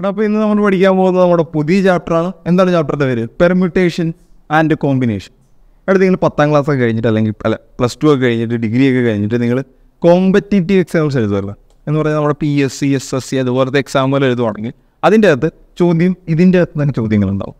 എടാ അപ്പോൾ ഇന്ന് നമ്മൾ പഠിക്കാൻ പോകുന്നത് നമ്മുടെ പുതിയ ചാപ്റ്ററാണ് എന്താണ് ചാപ്റ്ററിൻ്റെ പേര് പെർമ്യൂട്ടേഷൻ ആൻഡ് കോമ്പിനേഷൻ അടുത്ത് നിങ്ങൾ പത്താം ക്ലാസ് ഒക്കെ കഴിഞ്ഞിട്ട് അല്ലെങ്കിൽ അല്ല പ്ലസ് ടു ഒക്കെ കഴിഞ്ഞിട്ട് ഡിഗ്രി ഒക്കെ കഴിഞ്ഞിട്ട് നിങ്ങൾ കോമ്പറ്റേറ്റീവ് എക്സാംസ് എഴുതുമല്ലോ എന്ന് പറയുന്നത് നമ്മുടെ P S C S S C അതുപോലത്തെ എക്സാമുകൾ എഴുതുവാണെങ്കിൽ അതിൻ്റെ അകത്ത് ചോദ്യം ഇതിൻ്റെ അകത്ത് തന്നെ ചോദ്യങ്ങളുണ്ടാവും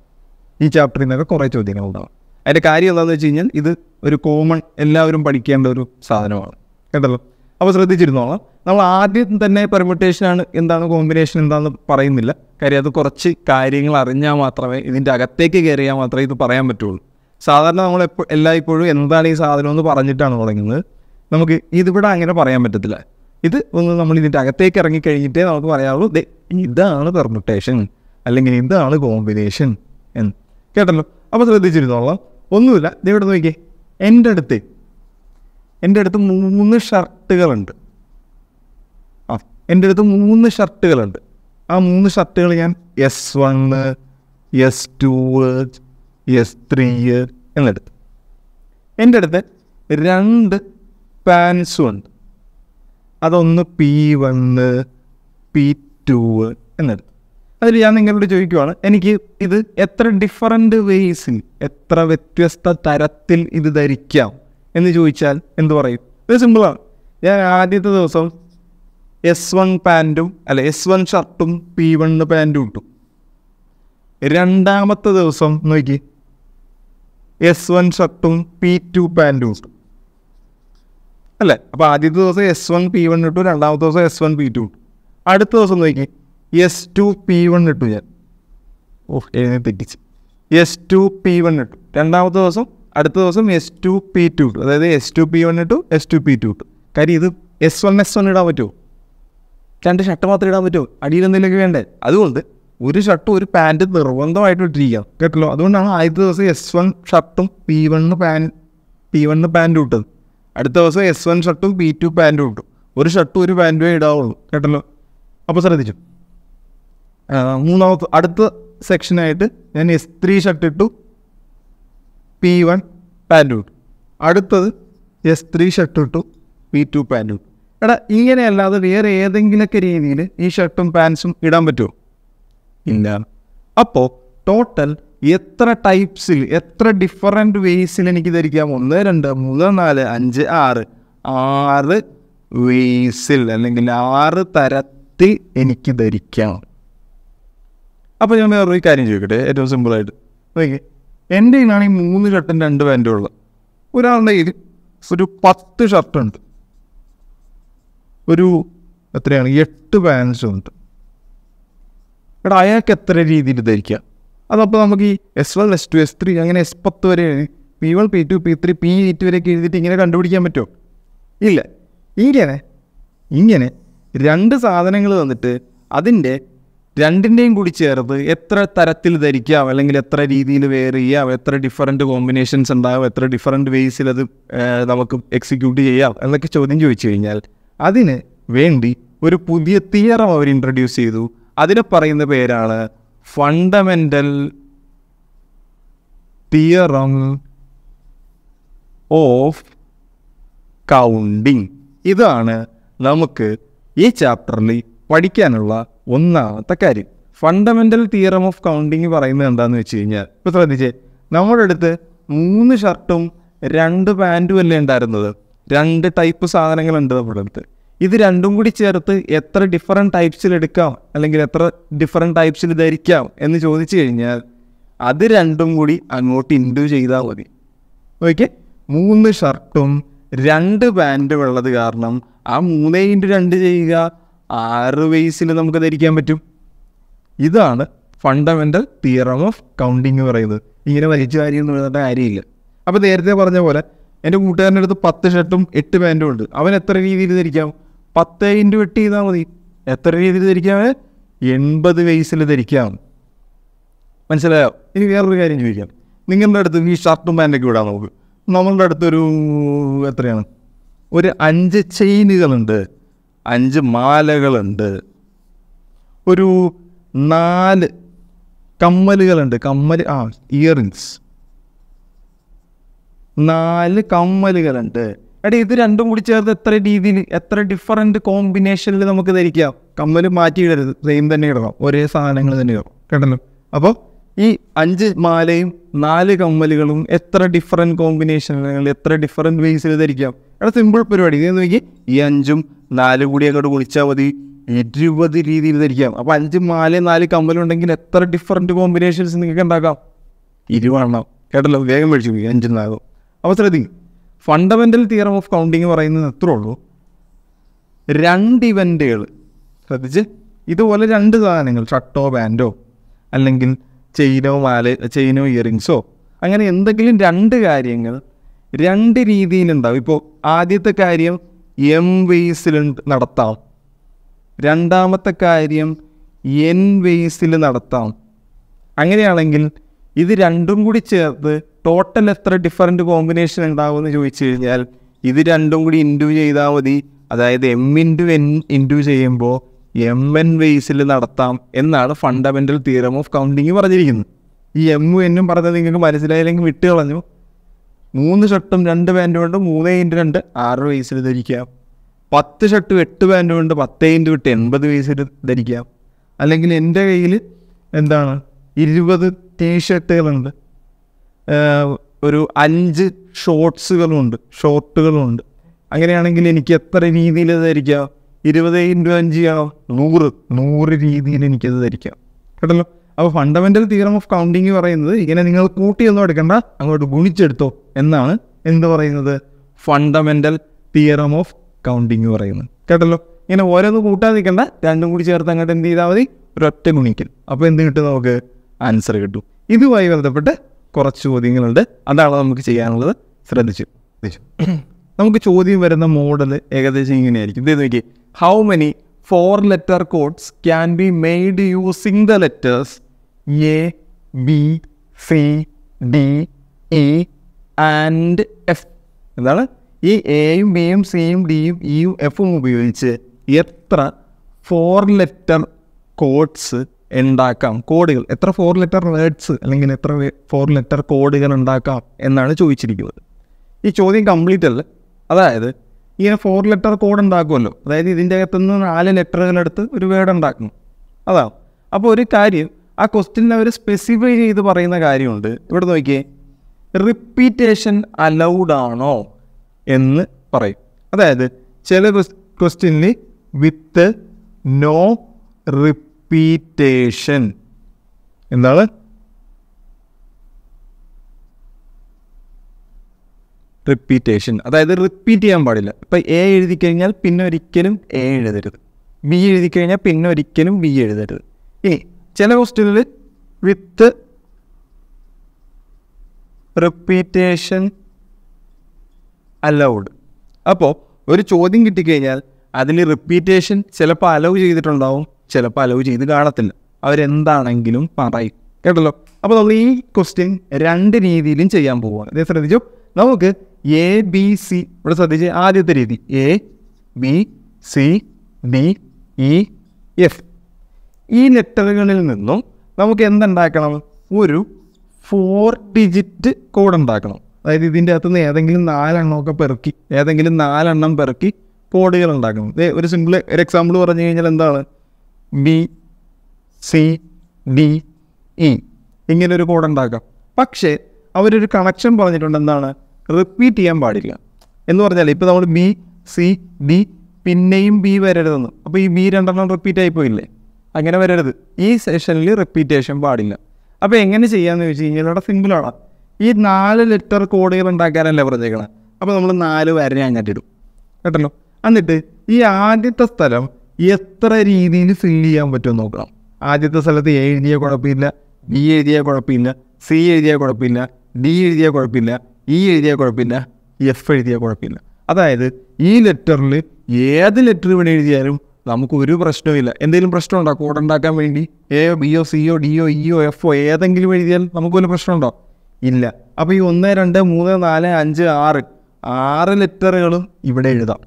ഈ ചാപ്റ്ററിൽ നിന്നൊക്കെ കുറേ ചോദ്യങ്ങളുണ്ടാവും അതിൻ്റെ കാര്യം എന്താണെന്ന് വെച്ച് കഴിഞ്ഞാൽ ഇത് ഒരു കോമൺ എല്ലാവരും പഠിക്കേണ്ട ഒരു സാധനമാണ് കേട്ടല്ലോ അപ്പോൾ ശ്രദ്ധിച്ചിരുന്നോളാം നമ്മൾ ആദ്യം തന്നെ പെർമിറ്റേഷനാണ് എന്താണ് കോമ്പിനേഷൻ എന്താണെന്ന് പറയുന്നില്ല കാര്യം അത് കുറച്ച് കാര്യങ്ങൾ അറിഞ്ഞാൽ മാത്രമേ ഇതിൻ്റെ അകത്തേക്ക് കയറിയാൽ മാത്രമേ ഇത് പറയാൻ പറ്റുള്ളൂ സാധാരണ നമ്മൾ എപ്പോൾ എല്ലായ്പ്പോഴും എന്താണ് ഈ സാധനം എന്ന് പറഞ്ഞിട്ടാണ് തുടങ്ങുന്നത് നമുക്ക് ഇതിവിടെ അങ്ങനെ പറയാൻ പറ്റത്തില്ല ഇത് ഒന്ന് നമ്മൾ ഇതിൻ്റെ അകത്തേക്ക് ഇറങ്ങി കഴിഞ്ഞിട്ടേ നമുക്ക് പറയാവുള്ളൂ ഇതാണ് പെർമുട്ടേഷൻ അല്ലെങ്കിൽ ഇതാണ് കോമ്പിനേഷൻ എന്ന് കേട്ടല്ലോ അപ്പോൾ ശ്രദ്ധിച്ചിരുന്നോളാം ഒന്നുമില്ല ഇവിടെ നോക്കിയേ എൻ്റെ അടുത്തേ എൻ്റെ അടുത്ത് മൂന്ന് ഷർട്ടുകളുണ്ട് ആ എൻ്റെ അടുത്ത് മൂന്ന് ഷർട്ടുകളുണ്ട് ആ മൂന്ന് ഷർട്ടുകൾ ഞാൻ S one S two S three എന്നെടുത്ത് എൻ്റെ അടുത്ത് രണ്ട് പാൻസും ഉണ്ട് അതൊന്ന് പി വണ് പി ടു എന്നെടുത്ത് അതിൽ ഞാൻ നിങ്ങളോട് ചോദിക്കുവാണ് എനിക്ക് ഇത് എത്ര ഡിഫറെൻ്റ് വേയ്സിൽ എത്ര വ്യത്യസ്ത തരത്തിൽ ഇത് ധരിക്കാം എന്ന് ചോദിച്ചാൽ എന്തു പറയും ഇത് സിമ്പിളാണ് ഞാൻ ആദ്യത്തെ ദിവസം എസ് വൺ പാൻറ്റും അല്ല എസ് വൺ ഷർട്ടും പി വൺ പാൻറ്റും ഇട്ടു രണ്ടാമത്തെ ദിവസം നോക്കി എസ് വൺ ഷർട്ടും പി ടു പാൻറ്റും ഇട്ടു അല്ലേ അപ്പോൾ ആദ്യത്തെ ദിവസം എസ് വൺ പി വൺ ഇട്ടു രണ്ടാമത്തെ ദിവസം എസ് വൺ പി ടു ഇട്ടു അടുത്ത ദിവസം നോക്കി എസ് ടു പി വൺ ഇട്ടു ഞാൻ ഓ എഴുതി തെറ്റിച്ച് എസ് ടു പി വൺ ഇട്ടു രണ്ടാമത്തെ ദിവസം അടുത്ത ദിവസം എസ് ടു പി ടു കിട്ടും അതായത് S two P one two S two P two കിട്ടും കാര്യം ഇത് എസ് വൺ എസ് വൺ ഇടാൻ പറ്റുമോ രണ്ട് ഷർട്ട് മാത്രം ഇടാൻ പറ്റുമോ അടിയിൽ എന്തെങ്കിലുമൊക്കെ വേണ്ടേ അതുകൊണ്ട് ഒരു ഷർട്ടും ഒരു പാൻറ്റ് നിർബന്ധമായിട്ട് ഇട്ടിരിക്കാം കേട്ടല്ലോ അതുകൊണ്ടാണ് ആദ്യത്തെ ദിവസം എസ് വൺ ഷർട്ടും പി വണ്ണ് പാൻ പി വണ്ണ് പാൻറ്റും ഇട്ടത് അടുത്ത ദിവസം എസ് വൺ ഷർട്ടും പി ടു പാൻറ്റും ഇട്ടു ഒരു ഷർട്ടും ഒരു പാൻറ്റുമേ ഇടാവുള്ളൂ കേട്ടല്ലോ അപ്പോൾ ശ്രദ്ധിച്ചു മൂന്നാമത്തെ അടുത്ത സെക്ഷനായിട്ട് ഞാൻ എസ് ത്രീ ഷർട്ട് ഇട്ടു പി വൺ പാൻറ് കിട്ടും അടുത്തത് എസ് ത്രീ ഷർട്ട് ഇട്ടു പി ടു പാൻറ് കിട്ടും എടാ ഇങ്ങനെയല്ലാതെ വേറെ ഏതെങ്കിലുമൊക്കെ രീതിയിൽ ഈ ഷർട്ടും പാൻസും ഇടാൻ പറ്റുമോ ഇല്ല അപ്പോൾ ടോട്ടൽ എത്ര ടൈപ്സിൽ എത്ര ഡിഫറെൻ്റ് വേസിൽ എനിക്ക് ധരിക്കാം ഒന്ന് രണ്ട് മൂന്ന് നാല് അഞ്ച് ആറ് ആറ് വേസിൽ അല്ലെങ്കിൽ ആറ് തരത്തിൽ എനിക്ക് ധരിക്കാം അപ്പോൾ ഞാൻ വേറൊരു കാര്യം ചോദിക്കട്ടെ ഏറ്റവും സിമ്പിളായിട്ട് ഓക്കെ എൻ്റെ കയ്യിലാണ് ഈ മൂന്ന് ഷർട്ടും രണ്ട് പാൻറ്റും ഉള്ളത് ഒരാളുടെ ഇതിൽ ഒരു പത്ത് ഷർട്ടുണ്ട് ഒരു എത്രയാണ് എട്ട് പാൻസും ഉണ്ട് എടാ അയാൾക്ക് എത്ര രീതിയിൽ ധരിക്കുക അതപ്പോൾ നമുക്ക് ഈ S one S two S three അങ്ങനെ എസ് പത്ത് വരെ P one P two P three P eight വരെയൊക്കെ എഴുതിയിട്ട് ഇങ്ങനെ കണ്ടുപിടിക്കാൻ പറ്റുമോ ഇല്ല ഇങ്ങനെ ഇങ്ങനെ രണ്ട് സാധനങ്ങൾ തന്നിട്ട് അതിൻ്റെ രണ്ടിൻ്റെയും കൂടി ചേർത്ത് എത്ര തരത്തിൽ ധരിക്കാം അല്ലെങ്കിൽ എത്ര രീതിയിൽ വെയർ ചെയ്യാം എത്ര ഡിഫറെൻറ്റ് കോമ്പിനേഷൻസ് ഉണ്ടാകും എത്ര ഡിഫറെൻറ്റ് വേയ്സിൽ അത് നമുക്ക് എക്സിക്യൂട്ട് ചെയ്യാം എന്നൊക്കെ ചോദ്യം ചോദിച്ചു കഴിഞ്ഞാൽ അതിന് വേണ്ടി ഒരു പുതിയ തിയറം അവർ ഇൻട്രൊഡ്യൂസ് ചെയ്തു അതിനെ പറയുന്ന പേരാണ് ഫണ്ടമെൻ്റൽ തിയറം ഓഫ് കൗണ്ടിങ് ഇതാണ് നമുക്ക് ഈ ചാപ്റ്ററിൽ പഠിക്കാനുള്ള ഒന്നാമത്തെ കാര്യം ഫണ്ടമെൻ്റൽ തിയറം ഓഫ് കൗണ്ടിങ് പറയുന്നത് എന്താണെന്ന് വെച്ച് കഴിഞ്ഞാൽ ഇപ്പോൾ ശ്രദ്ധിച്ചേ നമ്മുടെ അടുത്ത് മൂന്ന് ഷർട്ടും രണ്ട് പാൻറ്റും അല്ലേ ഉണ്ടായിരുന്നത് രണ്ട് ടൈപ്പ് സാധനങ്ങളുണ്ട് നമ്മുടെ അടുത്ത് ഇത് രണ്ടും കൂടി ചേർത്ത് എത്ര ഡിഫറെൻറ്റ് ടൈപ്സിൽ എടുക്കാം അല്ലെങ്കിൽ എത്ര ഡിഫറെൻറ്റ് ടൈപ്സിൽ ധരിക്കാം എന്ന് ചോദിച്ചു കഴിഞ്ഞാൽ അത് രണ്ടും കൂടി അങ്ങോട്ട് ഇൻഡ്യൂ ചെയ്താൽ മതി ഓക്കെ മൂന്ന് ഷർട്ടും രണ്ട് പാൻറ്റും ഉള്ളത് കാരണം ആ മൂന്നേ ഇൻറ്റു രണ്ട് ചെയ്യുക ആറ് വയസ്സിൽ നമുക്ക് ധരിക്കാൻ പറ്റും ഇതാണ് ഫണ്ടമെൻ്റൽ തിയറം ഓഫ് കൗണ്ടിങ് പറയുന്നത് ഇങ്ങനെ വലിച്ചു കാര്യം എന്ന് പറഞ്ഞിട്ട് കാര്യമില്ല അപ്പോൾ നേരത്തെ പറഞ്ഞ പോലെ എൻ്റെ കൂട്ടുകാരൻ്റെ അടുത്ത് പത്ത് ഷർട്ടും എട്ട് പാൻറ്റും ഉണ്ട് അവൻ എത്ര രീതിയിൽ ധരിക്കാം പത്ത് ഇൻറ്റു എട്ട് ചെയ്താൽ മതി എത്ര രീതിയിൽ ധരിക്കാം എൺപത് വയസ്സിൽ ധരിക്കാം മനസ്സിലായോ ഇനി വേറൊരു കാര്യം ചോദിക്കാം നിങ്ങളുടെ അടുത്ത് ഈ ഷർട്ടും പാൻറ്റൊക്കെ വിടാം നമുക്ക് നമ്മളുടെ അടുത്തൊരു എത്രയാണ് ഒരു അഞ്ച് ചെയിനുകളുണ്ട് അഞ്ച് മാലകളുണ്ട് ഒരു നാല് കമ്മലുകളുണ്ട് കമ്മൽ ആ ഇയറിങ്സ് നാല് കമ്മലുകളുണ്ട് എടാ ഇത് രണ്ടും കൂടി ചേർത്ത് എത്ര രീതിയിൽ എത്ര ഡിഫറെൻ്റ് കോമ്പിനേഷനിൽ നമുക്ക് ധരിക്കാം കമ്മൽ മാറ്റിയിടരുത് സെയിം തന്നെ ഇടണം ഒരേ സാധനങ്ങൾ തന്നെ ഇടണം കേട്ടല്ലോ അപ്പോൾ ഈ അഞ്ച് മാലയും നാല് കമ്മലുകളും എത്ര ഡിഫറെൻറ്റ് കോമ്പിനേഷനിൽ എത്ര ഡിഫറെൻറ്റ് വേസിൽ ധരിക്കാം എടാ സിമ്പിൾ പരിപാടി ഇത് നോക്കി ഈ അഞ്ചും നാലും കൂടി അങ്ങോട്ട് ഗുണിച്ചാൽ മതി ഇരുപത് രീതിയിൽ ധരിക്കാം അപ്പോൾ അഞ്ച് നാല് നാല് കമ്പലുണ്ടെങ്കിൽ എത്ര ഡിഫറെൻറ്റ് കോമ്പിനേഷൻസ് നിങ്ങൾക്ക് ഉണ്ടാക്കാം ഇരുവണ്ണം കേട്ടല്ലോ വേഗം മേടിച്ചു പോയി അഞ്ചും നാലും അപ്പോൾ ശ്രദ്ധിക്കും ഫണ്ടമെൻ്റൽ തിയറം ഓഫ് കൗണ്ടിങ് പറയുന്നത് എത്ര ഉള്ളൂ രണ്ട് ഇവൻറ്റുകൾ ശ്രദ്ധിച്ച് ഇതുപോലെ രണ്ട് സാധനങ്ങൾ ഷർട്ടോ ബാൻഡോ അല്ലെങ്കിൽ ചെയിനോ മാല ചെയിനോ ഇയറിങ്സോ അങ്ങനെ എന്തെങ്കിലും രണ്ട് കാര്യങ്ങൾ രണ്ട് രീതിയിലുണ്ടാവും ഇപ്പോൾ ആദ്യത്തെ കാര്യം എം വേസിൽ നടത്താം രണ്ടാമത്തെ കാര്യം എൻ വേസിൽ നടത്താം അങ്ങനെയാണെങ്കിൽ ഇത് രണ്ടും കൂടി ചേർത്ത് ടോട്ടൽ എത്ര ഡിഫറെൻറ്റ് കോമ്പിനേഷൻ ഉണ്ടാവുമെന്ന് ചോദിച്ചു കഴിഞ്ഞാൽ ഇത് രണ്ടും കൂടി ഇൻറ്റു ചെയ്താൽ മതി അതായത് എം ഇൻറ്റു എൻ ഇൻറ്റു ചെയ്യുമ്പോൾ എം എൻ വേസിൽ നടത്താം എന്നാണ് ഫണ്ടമെൻ്റൽ തിയറം ഓഫ് കൗണ്ടിങ് പറഞ്ഞിരിക്കുന്നത് ഈ എം എന്നും പറഞ്ഞത് നിങ്ങൾക്ക് മനസ്സിലായില്ലെങ്കിൽ വിട്ട് കളഞ്ഞു മൂന്ന് ഷർട്ടും രണ്ട് പാൻറ്റും കൊണ്ട് മൂന്ന് ഇൻറ്റു രണ്ട് ആറ് വയസ്സിൽ ധരിക്കാം പത്ത് ഷർട്ടും എട്ട് പാൻറ്റും കൊണ്ട് പത്ത് ഇൻറ്റു വിട്ട് എൺപത് വയസ്സിൽ ധരിക്കാം അല്ലെങ്കിൽ എൻ്റെ കയ്യിൽ എന്താണ് ഇരുപത് ടീ ഷർട്ടുകളുണ്ട് ഒരു അഞ്ച് ഷോർട്സുകളുമുണ്ട് ഷോർട്ടുകളുമുണ്ട് അങ്ങനെയാണെങ്കിൽ എനിക്ക് എത്ര രീതിയിൽ ധരിക്കാം ഇരുപത് ഇൻറ്റു അഞ്ച് ആണോ നൂറ് നൂറ് രീതിയിൽ എനിക്കത് ധരിക്കാം കേട്ടല്ലോ അപ്പോൾ ഫണ്ടമെന്റൽ തിയറം ഓഫ് കൗണ്ടിങ് പറയുന്നത് ഇങ്ങനെ നിങ്ങൾ കൂട്ടിയൊന്നും എടുക്കണ്ട അങ്ങോട്ട് ഗുണിച്ചെടുത്തോ എന്നാണ് എന്ത് പറയുന്നത് ഫണ്ടമെന്റൽ തിയറം ഓഫ് കൗണ്ടിങ് പറയുന്നത് കേട്ടല്ലോ ഇങ്ങനെ ഓരോന്ന് കൂട്ടാതെ രണ്ടും കൂടി ചേർത്ത് അങ്ങോട്ട് എന്ത് ചെയ്താൽ മതി ഒരൊറ്റ ഗുണിക്കൽ അപ്പോൾ എന്ത് കിട്ടും നമുക്ക് ആൻസർ കിട്ടും ഇതുമായി ബന്ധപ്പെട്ട് കുറച്ച് ചോദ്യങ്ങളുണ്ട് അതാണ് നമുക്ക് ചെയ്യാനുള്ളത് ശ്രദ്ധിച്ചു നമുക്ക് ചോദ്യം വരുന്ന മോഡൽ ഏകദേശം ഇങ്ങനെയായിരിക്കും ഇത് നോക്കി how many four letter codes can be made using the letters A B C D E and F എന്താണ് ഈ എയും ബിയും സിയും ഡിയും ഇയും e എഫും ഉപയോഗിച്ച് എത്ര ഫോർ ലെറ്റർ കോഡ്സ് ഉണ്ടാക്കാം കോഡുകൾ എത്ര ഫോർ ലെറ്റർ വേർഡ്സ് അല്ലെങ്കിൽ എത്ര ഫോർ ലെറ്റർ കോഡുകൾ ഉണ്ടാക്കാം എന്നാണ് ചോദിച്ചിരിക്കുന്നത് ഈ ചോദ്യം കംപ്ലീറ്റ് അല്ല അതായത് ഇങ്ങനെ ഫോർ ലെറ്റർ കോഡ് ഉണ്ടാക്കുമല്ലോ അതായത് ഇതിൻ്റെ അകത്തുനിന്ന് നാല് ലെറ്ററുകളെടുത്ത് ഒരു വേർഡ് ഉണ്ടാക്കുന്നു അതാണ് അപ്പോൾ ഒരു കാര്യം ആ ക്വസ്റ്റ്യനിൽ അവർ സ്പെസിഫൈ ചെയ്ത് പറയുന്ന കാര്യമുണ്ട് ഇവിടെ നോക്കിയേ റിപ്പീറ്റേഷൻ അലൗഡ് ആണോ എന്ന് പറയും അതായത് ചില ക്വസ്റ്റ്യനിൽ വിത്ത് നോ റിപ്പീറ്റേഷൻ എന്താണ് റിപ്പീറ്റേഷൻ അതായത് റിപ്പീറ്റ് ചെയ്യാൻ പാടില്ല ഇപ്പം എ എഴുതി കഴിഞ്ഞാൽ പിന്നെ ഒരിക്കലും എ എഴുതരുത് ബി എഴുതി കഴിഞ്ഞാൽ പിന്നെ ഒരിക്കലും ബി എഴുതരുത് ഇനി ചില ക്വസ്റ്റ്യനിൽ വിത്ത് റിപ്പീറ്റേഷൻ അലൗഡ് അപ്പോൾ ഒരു ചോദ്യം കിട്ടിക്കഴിഞ്ഞാൽ അതിന് റിപ്പീറ്റേഷൻ ചിലപ്പോൾ അലൗ ചെയ്തിട്ടുണ്ടാവും ചിലപ്പോൾ അലൗ ചെയ്ത് കാണത്തില്ല അവരെന്താണെങ്കിലും പറയും കേട്ടല്ലോ അപ്പോൾ നമ്മൾ ഈ ക്വസ്റ്റ്യൻ രണ്ട് രീതിയിലും ചെയ്യാൻ പോവുക അതേ ശ്രദ്ധിച്ചു നമുക്ക് എ ബി സി ഇവിടെ ശ്രദ്ധിച്ച് ആദ്യത്തെ രീതി A B C D E F ഈ ലെറ്ററുകളിൽ നിന്നും നമുക്ക് എന്തുണ്ടാക്കണം ഒരു ഫോർ ഡിജിറ്റ് കോഡ് ഉണ്ടാക്കണം അതായത് ഇതിൻ്റെ അകത്തുനിന്ന് ഏതെങ്കിലും നാലെണ്ണമൊക്കെ പെറുക്കി ഏതെങ്കിലും നാലെണ്ണം പെറുക്കി കോഡുകൾ ഉണ്ടാക്കണം ഇതേ ഒരു സിമ്പിൾ ഒരു എക്സാമ്പിൾ പറഞ്ഞു കഴിഞ്ഞാൽ എന്താണ് B C D E e. ഇങ്ങനെ ഒരു കോഡ് ഉണ്ടാക്കാം പക്ഷേ അവരൊരു കണക്ഷൻ പറഞ്ഞിട്ടുണ്ട് എന്താണ് റിപ്പീറ്റ് ചെയ്യാൻ പാടില്ല എന്ന് പറഞ്ഞാൽ ഇപ്പോൾ നമ്മൾ ബി സി ഡി പിന്നെയും ബി വരരുതെന്ന് അപ്പോൾ ഈ ബി രണ്ടെണ്ണം റിപ്പീറ്റ് ആയിപ്പോയില്ലേ അങ്ങനെ വരരുത് ഈ സെഷനിൽ റിപ്പീറ്റേഷൻ പാടില്ല അപ്പോൾ എങ്ങനെ ചെയ്യാമെന്ന് ചോദിച്ചു കഴിഞ്ഞാൽ ഇവിടെ സിമ്പിളാണ് ഈ നാല് ലിറ്റർ കോഡുകൾ ഉണ്ടാക്കാനല്ലേ പറഞ്ഞേക്കണം അപ്പോൾ നമ്മൾ നാല് അങ്ങോട്ട് ഇടും കേട്ടല്ലോ എന്നിട്ട് ഈ ആദ്യത്തെ സ്ഥലം എത്ര രീതിയിൽ ഫിൽ ചെയ്യാൻ പറ്റുമെന്ന് നോക്കണം ആദ്യത്തെ സ്ഥലത്ത് എ എഴുതിയ കുഴപ്പമില്ല ബി എഴുതിയ കുഴപ്പമില്ല സി എഴുതിയ കുഴപ്പമില്ല ഡി എഴുതിയ കുഴപ്പമില്ല ഇ e എഴുതിയ കുഴപ്പമില്ല എഫ് എഴുതിയ കുഴപ്പമില്ല അതായത് ഈ ലെറ്ററിൽ ഏത് ലെറ്റർ ഇവിടെ എഴുതിയാലും നമുക്ക് ഒരു പ്രശ്നവുമില്ല എന്തെങ്കിലും പ്രശ്നമുണ്ടോ കോഡ് ഉണ്ടാക്കാൻ വേണ്ടി എ ബിഒ സിഒ ഡിഒ ഇഒ ഒ ഏതെങ്കിലും എഴുതിയാൽ നമുക്ക് വല്ല പ്രശ്നമുണ്ടോ ഇല്ല അപ്പോൾ ഈ ഒന്ന് രണ്ട് മൂന്ന് നാല് അഞ്ച് ആറ് ആറ് ലെറ്ററുകളും ഇവിടെ എഴുതാം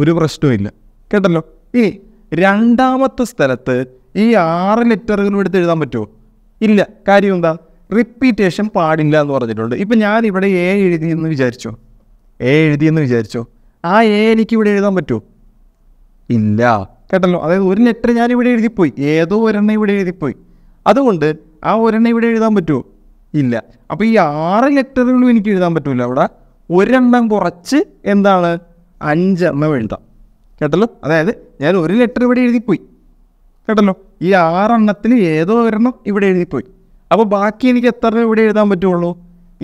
ഒരു പ്രശ്നവുമില്ല കേട്ടല്ലോ ഇനി രണ്ടാമത്തെ സ്ഥലത്ത് ഈ ആറ് ലെറ്ററുകളും എടുത്ത് എഴുതാൻ പറ്റുമോ ഇല്ല കാര്യം എന്താ റിപ്പീറ്റേഷൻ പാടില്ല എന്ന് പറഞ്ഞിട്ടുണ്ട് ഇപ്പം ഞാൻ ഇവിടെ എ എഴുതിയെന്ന് വിചാരിച്ചോ എ എഴുതിയെന്ന് വിചാരിച്ചോ ആ എ എനിക്ക് ഇവിടെ എഴുതാൻ പറ്റുമോ ഇല്ല കേട്ടല്ലോ അതായത് ഒരു ലെറ്റർ ഞാൻ ഇവിടെ എഴുതിപ്പോയി ഏതോ ഒരെണ്ണം ഇവിടെ എഴുതിപ്പോയി അതുകൊണ്ട് ആ ഒരെണ്ണം ഇവിടെ എഴുതാൻ പറ്റുമോ ഇല്ല അപ്പോൾ ഈ ആറ് ലെറ്ററുകളും എനിക്ക് എഴുതാൻ പറ്റില്ല അവിടെ ഒരെണ്ണം കുറച്ച് എന്താണ് അഞ്ചെണ്ണം എഴുതാം കേട്ടല്ലോ അതായത് ഞാൻ ഒരു ലെറ്റർ ഇവിടെ എഴുതിപ്പോയി കേട്ടല്ലോ ഈ ആറെണ്ണത്തിൽ ഏതോ ഒരെണ്ണം ഇവിടെ എഴുതിപ്പോയി അപ്പോൾ ബാക്കി എനിക്ക് എത്ര ഇവിടെ എഴുതാൻ പറ്റുള്ളൂ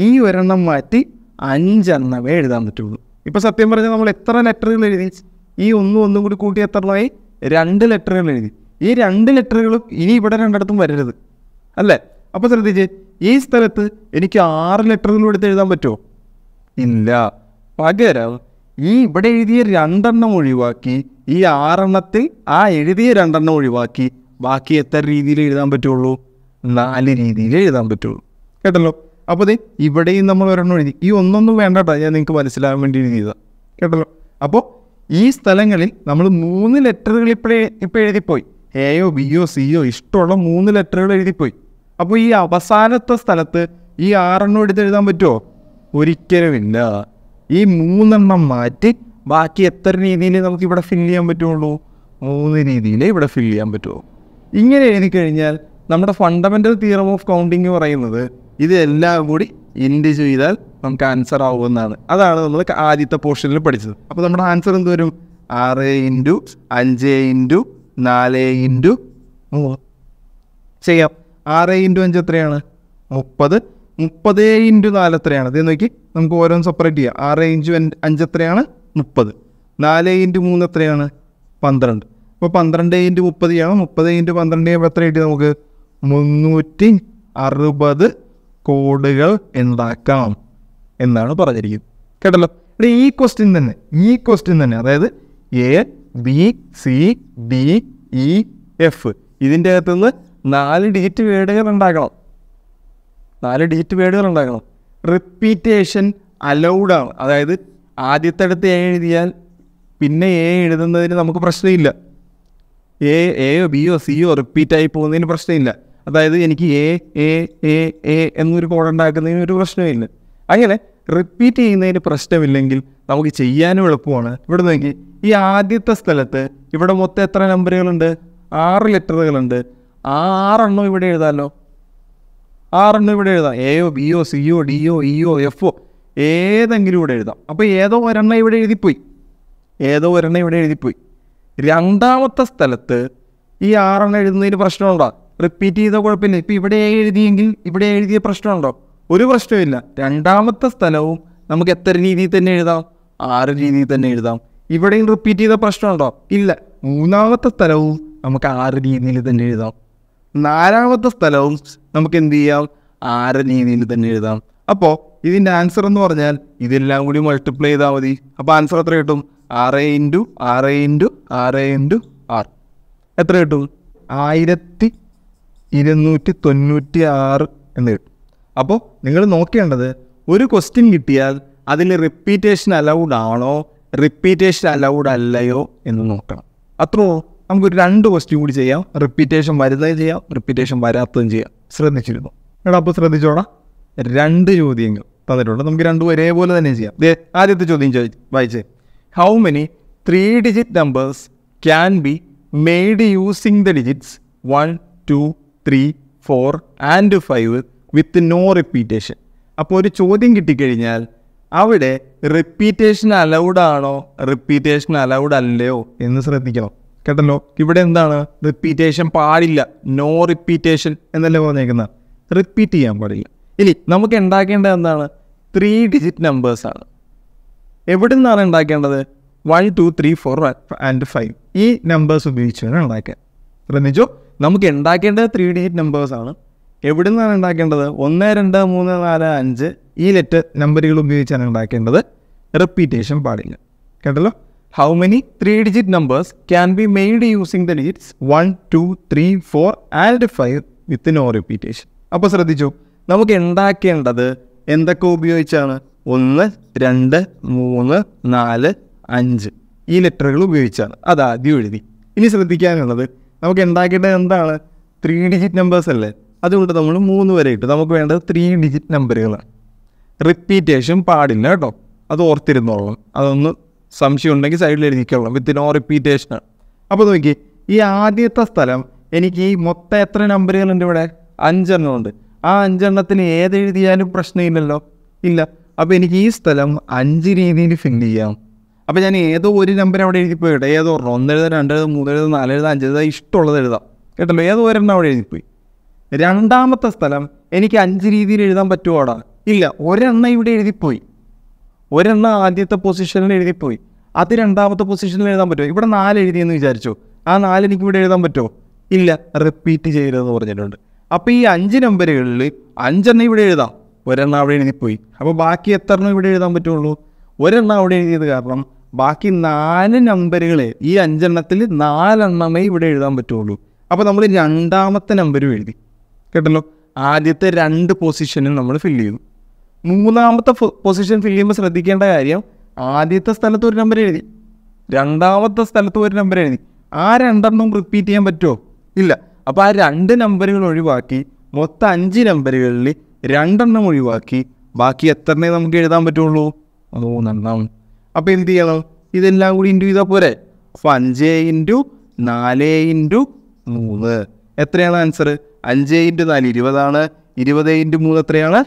ഈ ഒരെണ്ണം മാറ്റി അഞ്ചെണ്ണമേ എഴുതാൻ പറ്റുള്ളൂ ഇപ്പോൾ സത്യം പറഞ്ഞാൽ നമ്മൾ എത്ര ലെറ്ററുകൾ എഴുതി ഈ ഒന്നും ഒന്നും കൂടി കൂട്ടി എത്ര എത്രയായി രണ്ട് ലെറ്ററുകൾ എഴുതി ഈ രണ്ട് ലെറ്ററുകളും ഇനി ഇവിടെ രണ്ടിടത്തും വരരുത് അല്ലേ അപ്പോൾ ശ്രദ്ധിച്ച് ഈ സ്ഥലത്ത് എനിക്ക് ആറ് ലെറ്ററുകൾ എടുത്ത് എഴുതാൻ പറ്റുമോ ഇല്ല പകരം ഈ ഇവിടെ എഴുതിയ രണ്ടെണ്ണം ഒഴിവാക്കി ഈ ആറെണ്ണത്തിൽ ആ എഴുതിയ രണ്ടെണ്ണം ഒഴിവാക്കി ബാക്കി എത്ര രീതിയിൽ എഴുതാൻ പറ്റുള്ളൂ നാല് രീതിയിൽ എഴുതാൻ പറ്റുള്ളൂ കേട്ടല്ലോ അപ്പോൾ ഇത് ഇവിടെയും നമ്മൾ ഒരെണ്ണം എഴുതി ഈ ഒന്നൊന്നും വേണ്ട ഞാൻ നിങ്ങൾക്ക് മനസ്സിലാകാൻ വേണ്ടി എഴുതിയതാണ് കേട്ടല്ലോ അപ്പോൾ ഈ സ്ഥലങ്ങളിൽ നമ്മൾ മൂന്ന് ലെറ്ററുകൾ ഇപ്പോഴേ ഇപ്പോൾ എഴുതിപ്പോയി എയോ ബിയോ സിയോ ഇഷ്ടമുള്ള മൂന്ന് ലെറ്ററുകൾ എഴുതിപ്പോയി അപ്പോൾ ഈ അവസാനത്തെ സ്ഥലത്ത് ഈ ആറെണ്ണം എടുത്ത് എഴുതാൻ പറ്റുമോ ഒരിക്കലുമില്ല ഈ മൂന്നെണ്ണം മാറ്റി ബാക്കി എത്ര രീതിയിൽ നമുക്ക് ഇവിടെ ഫില്ല് ചെയ്യാൻ പറ്റുള്ളൂ മൂന്ന് രീതിയിൽ ഇവിടെ ഫില്ല് ചെയ്യാൻ പറ്റുമോ ഇങ്ങനെ എഴുതി കഴിഞ്ഞാൽ നമ്മുടെ ഫണ്ടമെൻ്റൽ തിയറം ഓഫ് കൗണ്ടിങ് പറയുന്നത് ഇതെല്ലാം കൂടി ഇൻഡ് ചെയ്താൽ നമുക്ക് ആൻസർ ആവുമെന്നാണ് അതാണ് നമ്മൾ ആദ്യത്തെ പോർഷനിൽ പഠിച്ചത് അപ്പോൾ നമ്മുടെ ആൻസർ എന്ത് വരും ആറ് ഇൻറ്റു അഞ്ച് ഇൻറ്റു നാല് ഇൻറ്റു ചെയ്യാം ആറ് ഇൻറ്റു അഞ്ച് എത്രയാണ് മുപ്പത് മുപ്പത് ഇൻറ്റു നാല് എത്രയാണ് അതേ നോക്കി നമുക്ക് ഓരോന്ന് സെപ്പറേറ്റ് ചെയ്യാം ആറ് ഇഞ്ചു അഞ്ച് എത്രയാണ് മുപ്പത് നാല് ഇൻറ്റു മൂന്ന് എത്രയാണ് പന്ത്രണ്ട് അപ്പോൾ പന്ത്രണ്ട് ഇൻറ്റു മുപ്പത് ചെയ്യണം മുപ്പത് ഇൻറ്റു പന്ത്രണ്ട് ചെയ്യുമ്പോൾ എത്ര കിട്ടി നമുക്ക് മുന്നൂറ്റി അറുപത് കോഡുകൾ ഉണ്ടാക്കാം എന്നാണ് പറഞ്ഞിരിക്കുന്നത് കേട്ടല്ലോ ഇവിടെ ഈ ക്വസ്റ്റ്യൻ തന്നെ ഈ ക്വസ്റ്റ്യൻ തന്നെ അതായത് A B C D E F ഇതിൻ്റെ അകത്തു നിന്ന് നാല് ഡിജിറ്റ് വേർഡുകൾ ഉണ്ടാക്കണം നാല് ഡിജിറ്റ് വേർഡുകൾ ഉണ്ടാക്കണം റിപ്പീറ്റേഷൻ അലൗഡ് ആണ് അതായത് ആദ്യത്തെ അടുത്ത് എ എഴുതിയാൽ പിന്നെ എ എഴുതുന്നതിന് നമുക്ക് പ്രശ്നമില്ല എ എയോ ബിയോ സിയോ റിപ്പീറ്റായി പോകുന്നതിന് പ്രശ്നമില്ല അതായത് എനിക്ക് എ എ എ എ എന്നൊരു കോഡ് ഉണ്ടാക്കുന്നതിന് ഒരു പ്രശ്നമില്ല അങ്ങനെ റിപ്പീറ്റ് ചെയ്യുന്നതിന് പ്രശ്നമില്ലെങ്കിൽ നമുക്ക് ചെയ്യാനും എളുപ്പമാണ് ഇവിടെ നോക്കി ഈ ആദ്യത്തെ സ്ഥലത്ത് ഇവിടെ മൊത്തം എത്ര നമ്പറുകളുണ്ട് ആറ് ലെറ്ററുകളുണ്ട് ആ ആറെണ്ണം ഇവിടെ എഴുതാമല്ലോ ആറെണ്ണം ഇവിടെ എഴുതാം എയോ ബിയോ സിയോ ഡിയോ ഇയോ ഒ ഏതെങ്കിലും ഇവിടെ എഴുതാം അപ്പോൾ ഏതോ ഒരെണ്ണം ഇവിടെ എഴുതിപ്പോയി ഏതോ ഒരെണ്ണം ഇവിടെ എഴുതിപ്പോയി രണ്ടാമത്തെ സ്ഥലത്ത് ഈ ആറെണ്ണം എഴുതുന്നതിന് പ്രശ്നമുണ്ടോ റിപ്പീറ്റ് ചെയ്താൽ കുഴപ്പമില്ല ഇപ്പം ഇവിടെ എഴുതിയെങ്കിൽ ഇവിടെ എഴുതിയ പ്രശ്നമുണ്ടോ ഒരു പ്രശ്നമില്ല രണ്ടാമത്തെ സ്ഥലവും നമുക്ക് എത്ര രീതിയിൽ തന്നെ എഴുതാം ആറ് രീതിയിൽ തന്നെ എഴുതാം ഇവിടെയും റിപ്പീറ്റ് ചെയ്ത പ്രശ്നമുണ്ടോ ഇല്ല മൂന്നാമത്തെ സ്ഥലവും നമുക്ക് ആറ് രീതിയിൽ തന്നെ എഴുതാം നാലാമത്തെ സ്ഥലവും നമുക്ക് എന്ത് ചെയ്യാം ആറ് രീതിയിൽ തന്നെ എഴുതാം അപ്പോൾ ഇതിൻ്റെ ആൻസർ എന്ന് പറഞ്ഞാൽ ഇതെല്ലാം കൂടി മൾട്ടിപ്ലൈ ചെയ്താൽ മതി അപ്പോൾ ആൻസർ എത്ര കിട്ടും ആറ് ഇൻറ്റു ആറ് ഇൻറ്റു ആറ് ഇൻറ്റു ആറ് എത്ര കിട്ടും ആയിരത്തി ഇരുന്നൂറ്റി തൊണ്ണൂറ്റി ആറ് എന്ന് കിട്ടും അപ്പോൾ നിങ്ങൾ നോക്കേണ്ടത് ഒരു ക്വസ്റ്റ്യൻ കിട്ടിയാൽ അതിൽ റിപ്പീറ്റേഷൻ അലൗഡ് ആണോ റിപ്പീറ്റേഷൻ അലൗഡ് അല്ലയോ എന്ന് നോക്കണം അത്രയോ നമുക്കൊരു രണ്ട് ക്വസ്റ്റ്യൻ കൂടി ചെയ്യാം റിപ്പീറ്റേഷൻ വരുന്നതും ചെയ്യാം റിപ്പീറ്റേഷൻ വരാത്തതും ചെയ്യാം ശ്രദ്ധിച്ചിരുന്നു എടാ അപ്പോൾ ശ്രദ്ധിച്ചോടാ രണ്ട് ചോദ്യങ്ങൾ തന്നിട്ടുണ്ട് നമുക്ക് രണ്ടും ഒരേപോലെ തന്നെ ചെയ്യാം ആദ്യത്തെ ചോദ്യം ചോദി വായിച്ചേ how many three digit numbers can be made using the digits one two three four and five with no repetition അപ്പോൾ ഒരു ചോദ്യം കിട്ടിക്കഴിഞ്ഞാൽ അവിടെ റിപ്പീറ്റേഷൻ അലൗഡ് ആണോ റിപ്പീറ്റേഷൻ അലൗഡ് അല്ലയോ എന്ന് ശ്രദ്ധിക്കണം കേട്ടല്ലോ ഇവിടെ എന്താണ് റിപ്പീറ്റേഷൻ പാടില്ല നോ റിപ്പീറ്റേഷൻ എന്നല്ലേ പറഞ്ഞേക്കുന്നത് റിപ്പീറ്റ് ചെയ്യാൻ പാടില്ല ഇനി നമുക്ക് ഉണ്ടാക്കേണ്ടത് എന്താണ് ത്രീ ഡിജിറ്റ് നമ്പേഴ്സാണ് എവിടെ നിന്നാണ് ഉണ്ടാക്കേണ്ടത് one two three four and five ഈ നമ്പേഴ്സ് ഉപയോഗിച്ച് വേണം ഉണ്ടാക്കാൻ ശ്രദ്ധിച്ചോ നമുക്ക് ഉണ്ടാക്കേണ്ടത് ത്രീ ഡിജിറ്റ് നമ്പേഴ്സാണ് എവിടെ നിന്നാണ് ഉണ്ടാക്കേണ്ടത് ഒന്ന് രണ്ട് മൂന്ന് നാല് അഞ്ച് ഈ ലെറ്റർ നമ്പറുകൾ ഉപയോഗിച്ചാണ് ഉണ്ടാക്കേണ്ടത് റിപ്പീറ്റേഷൻ പാടില്ല കേട്ടല്ലോ how many three digit numbers can be made using the digits one two three four and five with no repetition അപ്പോൾ ശ്രദ്ധിച്ചു നമുക്ക് ഉണ്ടാക്കേണ്ടത് എന്തൊക്കെ ഉപയോഗിച്ചാണ് ഒന്ന് രണ്ട് മൂന്ന് നാല് അഞ്ച് ഈ ലെറ്ററുകൾ ഉപയോഗിച്ചാണ് അതാദ്യം എഴുതി ഇനി ശ്രദ്ധിക്കാനുള്ളത് നമുക്ക് ഉണ്ടാക്കിയിട്ട് എന്താണ് ത്രീ ഡിജിറ്റ് നമ്പേഴ്സ് അല്ലേ അതുകൊണ്ട് നമ്മൾ മൂന്ന് വരെ ഇട്ടു നമുക്ക് വേണ്ടത് ത്രീ ഡിജിറ്റ് നമ്പറുകളാണ് റിപ്പീറ്റേഷൻ പാടില്ല കേട്ടോ അത് ഓർത്തിരുന്നോളാം അതൊന്ന് സംശയം ഉണ്ടെങ്കിൽ സൈഡിൽ എഴുതിക്കോളാം വിത്ത് നോ റിപ്പീറ്റേഷനാണ് അപ്പോൾ നോക്കി ഈ ആദ്യത്തെ സ്ഥലം എനിക്ക് ഈ മൊത്തം എത്ര നമ്പറുകളുണ്ട് ഇവിടെ അഞ്ചെണ്ണം ഉണ്ട് ആ അഞ്ചെണ്ണത്തിന് ഏതെഴുതിയാലും പ്രശ്നമില്ലല്ലോ ഇല്ല അപ്പോൾ എനിക്ക് ഈ സ്ഥലം അഞ്ച് രീതിയിൽ ഫില്ല് ചെയ്യാം അപ്പോൾ ഞാൻ ഏതോ ഒരു നമ്പർ അവിടെ എഴുതി കേട്ടോ ഏതോ ഒരെണ്ണം ഒന്നെഴുതാം നാല് എഴുതാം അഞ്ച് എഴുതാം ഇഷ്ടമുള്ളത് എഴുതാം കേട്ടല്ലോ ഏതോ ഒരെണ്ണം അവിടെ എഴുതിപ്പോയി രണ്ടാമത്തെ സ്ഥലം എനിക്ക് അഞ്ച് രീതിയിൽ എഴുതാൻ പറ്റുമോ അവിടെ ഇല്ല ഒരെണ്ണം ഇവിടെ എഴുതിപ്പോയി ഒരെണ്ണം ആദ്യത്തെ പൊസിഷനിൽ എഴുതിപ്പോയി അത് രണ്ടാമത്തെ പൊസിഷനിൽ എഴുതാൻ പറ്റുമോ ഇവിടെ നാല് എഴുതിയെന്ന് വിചാരിച്ചു ആ നാല് എനിക്ക് ഇവിടെ എഴുതാൻ പറ്റുമോ ഇല്ല റിപ്പീറ്റ് ചെയ്യരുതെന്ന് പറഞ്ഞിട്ടുണ്ട് അപ്പോൾ ഈ അഞ്ച് നമ്പറുകളിൽ അഞ്ചെണ്ണം ഇവിടെ എഴുതാം ഒരെണ്ണം അവിടെ എഴുതിപ്പോയി അപ്പോൾ ബാക്കി എത്ര എണ്ണം ഇവിടെ എഴുതാൻ പറ്റുള്ളൂ ഒരെണ്ണം അവിടെ എഴുതിയത് കാരണം ബാക്കി നാല് നമ്പറുകളെ ഈ അഞ്ചെണ്ണത്തിൽ നാലെണ്ണമേ ഇവിടെ എഴുതാൻ പറ്റുള്ളൂ അപ്പോൾ നമ്മൾ രണ്ടാമത്തെ നമ്പരും എഴുതി കേട്ടല്ലോ ആദ്യത്തെ രണ്ട് പൊസിഷനും നമ്മൾ ഫില്ല് ചെയ്തു മൂന്നാമത്തെ പൊസിഷൻ ഫില്ല് ചെയ്യുമ്പോൾ ശ്രദ്ധിക്കേണ്ട കാര്യം ആദ്യത്തെ സ്ഥലത്ത് ഒരു നമ്പർ എഴുതി രണ്ടാമത്തെ സ്ഥലത്ത് ഒരു നമ്പർ എഴുതി ആ രണ്ടെണ്ണം റിപ്പീറ്റ് ചെയ്യാൻ പറ്റുമോ ഇല്ല അപ്പോൾ ആ രണ്ട് നമ്പറുകൾ ഒഴിവാക്കി മൊത്തം അഞ്ച് നമ്പറുകളിൽ രണ്ടെണ്ണം ഒഴിവാക്കി ബാക്കി എത്രനേ നമുക്ക് എഴുതാൻ പറ്റുള്ളൂ നന്നാവും അപ്പോൾ എന്ത് ചെയ്യണം ഇതെല്ലാം കൂടി ഇൻറ്റു ചെയ്താൽ പോരെ അപ്പോൾ അഞ്ച് ഇൻറ്റു നാല് ഇൻറ്റു മൂന്ന് എത്രയാണ് ആൻസർ അഞ്ച് ഇൻറ്റു നാല് ഇരുപതാണ് ഇരുപത് ഇൻറ്റു മൂന്ന് എത്രയാണ്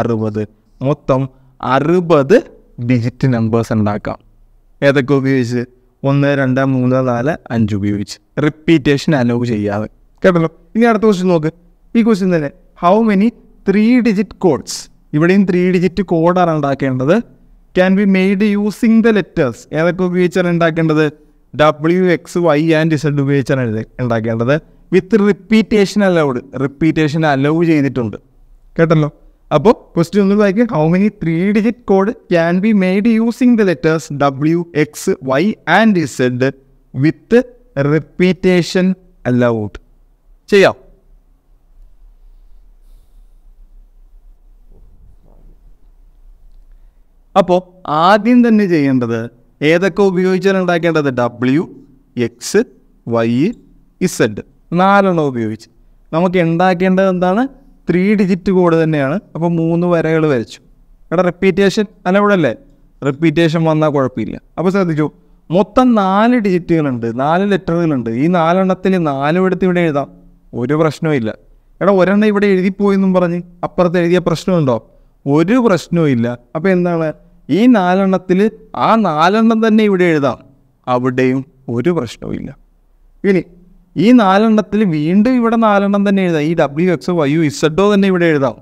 അറുപത് മൊത്തം അറുപത് ഡിജിറ്റ് നമ്പേഴ്സ് ഉണ്ടാക്കാം ഏതൊക്കെ ഉപയോഗിച്ച് ഒന്ന് രണ്ട് മൂന്ന് നാല് അഞ്ച് ഉപയോഗിച്ച് റിപ്പീറ്റേഷൻ അലോ ചെയ്യാതെ കേട്ടല്ലോ ഇനി അടുത്ത ക്വസ്റ്റ്യൻ നോക്ക് ഈ ക്വസ്റ്റ്യൻ തന്നെ how many three digit codes ഇവിടെയും ത്രീ ഡിജിറ്റ് കോഡാണ് ഉണ്ടാക്കേണ്ടത് can be made using the letters ഏതൊക്കെ ഉപയോഗിച്ചാണ് ഉണ്ടാക്കേണ്ടത് W X Y and Z ഉപയോഗിച്ചാണ് ഉണ്ടാക്കേണ്ടത് with repetition allowed repetition allow ചെയ്തിട്ടുണ്ട് കേട്ടല്ലോ അപ്പോൾ ക്വസ്റ്റ്യൻ ഒന്ന് വായിക്കും how many three digit code can be made using the letters W X Y and Z with repetition allowed ചെയ്യാം അപ്പോൾ ആദ്യം തന്നെ ചെയ്യേണ്ടത് ഏതൊക്കെ ഉപയോഗിച്ചാണ് ഉണ്ടാക്കേണ്ടത് ഡബ്ല്യു എക്സ് വൈ ഇസഡ് നാലെണ്ണം ഉപയോഗിച്ച് നമുക്ക് ഉണ്ടാക്കേണ്ടത് എന്താണ് ത്രീ ഡിജിറ്റ് കോഡ് തന്നെയാണ് അപ്പോൾ മൂന്ന് വരകൾ വരച്ചു ഇവിടെ റെപ്പീറ്റേഷൻ അലവിടല്ലേ റിപ്പീറ്റേഷൻ വന്നാൽ കുഴപ്പമില്ല അപ്പോൾ ശ്രദ്ധിച്ചു മൊത്തം നാല് ഡിജിറ്റുകളുണ്ട് നാല് ലെറ്ററുകളുണ്ട് ഈ നാലെണ്ണത്തിൽ നാലും എടുത്ത് ഇവിടെ എഴുതാം ഒരു പ്രശ്നവും ഇല്ല എടാ ഒരെണ്ണം ഇവിടെ എഴുതിപ്പോയി എന്നും പറഞ്ഞ് അപ്പുറത്ത് എഴുതിയ പ്രശ്നമുണ്ടോ ഒരു ഇല്ല അപ്പോൾ എന്താണ് ഈ നാലെണ്ണത്തിൽ ആ നാലെണ്ണം തന്നെ ഇവിടെ എഴുതാം അവിടെയും ഒരു ഇല്ല ഇനി ഈ നാലെണ്ണത്തിൽ വീണ്ടും ഇവിടെ നാലെണ്ണം തന്നെ എഴുതാം ഈ ഡബ്ല്യു എക്സ് വൈ യു ഇസഡോ തന്നെ ഇവിടെ എഴുതാം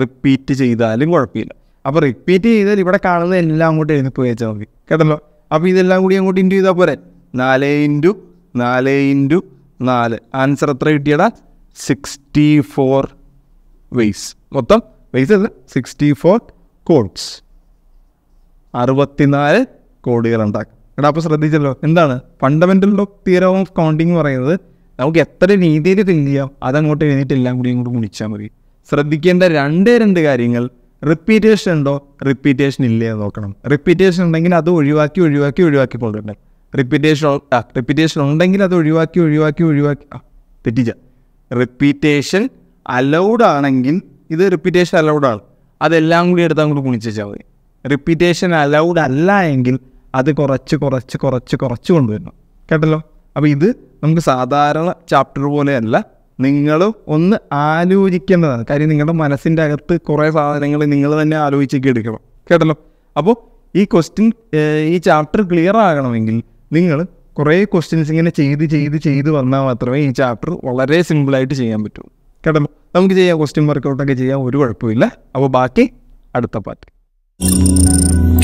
റിപ്പീറ്റ് ചെയ്താലും കുഴപ്പമില്ല അപ്പോൾ റിപ്പീറ്റ് ചെയ്താൽ ഇവിടെ കാണുന്നത് എല്ലാം അങ്ങോട്ട് എഴുന്നപ്പോൾ വെച്ചാൽ മതി കേട്ടല്ലോ അപ്പോൾ ഇതെല്ലാം കൂടി അങ്ങോട്ട് ഇൻറ്റു ചെയ്താൽ പോരെ നാല് ഇൻറ്റു നാല് ഇൻറ്റു നാല് ആൻസർ എത്ര കിട്ടിയടാ സിക്സ്റ്റി ഫോർ വെയ്സ് മൊത്തം വെയിറ്റ് സിക്സ്റ്റി ഫോർ കോഡ്സ് അറുപത്തിനാല് കോഡുകൾ ഉണ്ടാക്കും എടാ അപ്പോൾ ശ്രദ്ധിച്ചല്ലോ എന്താണ് ഫണ്ടമെൻ്റൽ ഓഫ് ഓഫ് കൗണ്ടിങ് പറയുന്നത് നമുക്ക് എത്ര രീതിയിൽ തിങ്ക് ചെയ്യാം അതങ്ങോട്ട് എഴുതിയിട്ട് എല്ലാം കൂടി ഇങ്ങോട്ട് മുടിച്ചാൽ മതി ശ്രദ്ധിക്കേണ്ട രണ്ടേ രണ്ട് കാര്യങ്ങൾ റിപ്പീറ്റേഷൻ ഉണ്ടോ റിപ്പീറ്റേഷൻ ഇല്ലേ നോക്കണം റിപ്പീറ്റേഷൻ ഉണ്ടെങ്കിൽ അത് ഒഴിവാക്കി ഒഴിവാക്കി ഒഴിവാക്കി കൊണ്ടുവരണ്ടേ റിപ്പീറ്റേഷൻ റിപ്പീറ്റേഷൻ ഉണ്ടെങ്കിൽ അത് ഒഴിവാക്കി ഒഴിവാക്കി ഒഴിവാക്കി തെറ്റിച്ച റിപ്പീറ്റേഷൻ അലൗഡ് ആണെങ്കിൽ ഇത് റിപ്പീറ്റേഷൻ അലൗഡ് ആണ് അതെല്ലാം കൂടി എടുത്ത് അങ്ങോട്ട് കുണിച്ചാൽ മതി റിപ്പീറ്റേഷൻ അലൗഡ് അല്ല എങ്കിൽ അത് കുറച്ച് കുറച്ച് കുറച്ച് കുറച്ച് കൊണ്ടുവരണം കേട്ടല്ലോ അപ്പോൾ ഇത് നമുക്ക് സാധാരണ ചാപ്റ്റർ പോലെയല്ല നിങ്ങൾ ഒന്ന് ആലോചിക്കേണ്ടതാണ് കാര്യം നിങ്ങളുടെ മനസ്സിൻ്റെ അകത്ത് കുറേ സാധനങ്ങൾ നിങ്ങൾ തന്നെ ആലോചിച്ചൊക്കെ എടുക്കണം കേട്ടല്ലോ അപ്പോൾ ഈ ക്വസ്റ്റ്യൻ ഈ ചാപ്റ്റർ ക്ലിയർ ആകണമെങ്കിൽ നിങ്ങൾ കുറേ ക്വസ്റ്റ്യൻസ് ഇങ്ങനെ ചെയ്ത് ചെയ്ത് ചെയ്ത് വന്നാൽ മാത്രമേ ഈ ചാപ്റ്റർ വളരെ സിമ്പിളായിട്ട് ചെയ്യാൻ പറ്റൂ കേട്ടല്ലോ നമുക്ക് ചെയ്യാം ക്വസ്റ്റ്യൻ വർക്കൗട്ടൊക്കെ ചെയ്യാം ഒരു കുഴപ്പമില്ല അപ്പോൾ ബാക്കി അടുത്ത പാർട്ടി